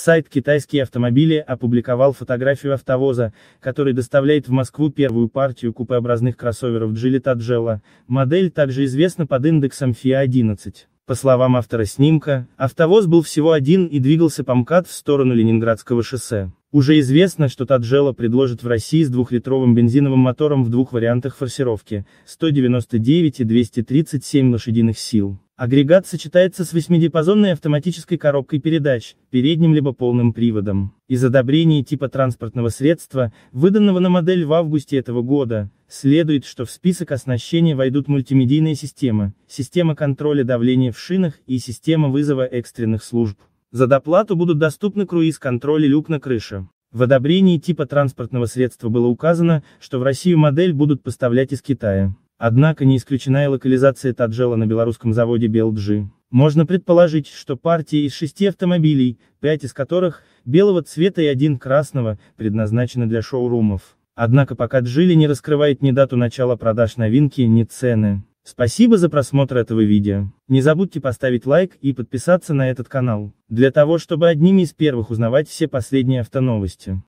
Сайт «Китайские автомобили» опубликовал фотографию автовоза, который доставляет в Москву первую партию купеобразных кроссоверов Gillette Agello, модель также известна под индексом FIA 11. По словам автора снимка, автовоз был всего один и двигался по МКАД в сторону Ленинградского шоссе. Уже известно, что Таджела предложит в России с двухлитровым бензиновым мотором в двух вариантах форсировки, 199 и 237 лошадиных сил. Агрегат сочетается с восьмидипазонной автоматической коробкой передач, передним либо полным приводом. Из одобрений типа транспортного средства, выданного на модель в августе этого года, следует, что в список оснащения войдут мультимедийная система, система контроля давления в шинах и система вызова экстренных служб. За доплату будут доступны круиз-контроль и люк на крыше. В одобрении типа транспортного средства было указано, что в Россию модель будут поставлять из Китая. Однако не исключена и локализация Таджела на белорусском заводе Белджи. Можно предположить, что партия из шести автомобилей, пять из которых, белого цвета и один красного, предназначена для шоурумов. Однако пока Джили не раскрывает ни дату начала продаж новинки, ни цены. Спасибо за просмотр этого видео. Не забудьте поставить лайк и подписаться на этот канал, для того чтобы одними из первых узнавать все последние автоновости.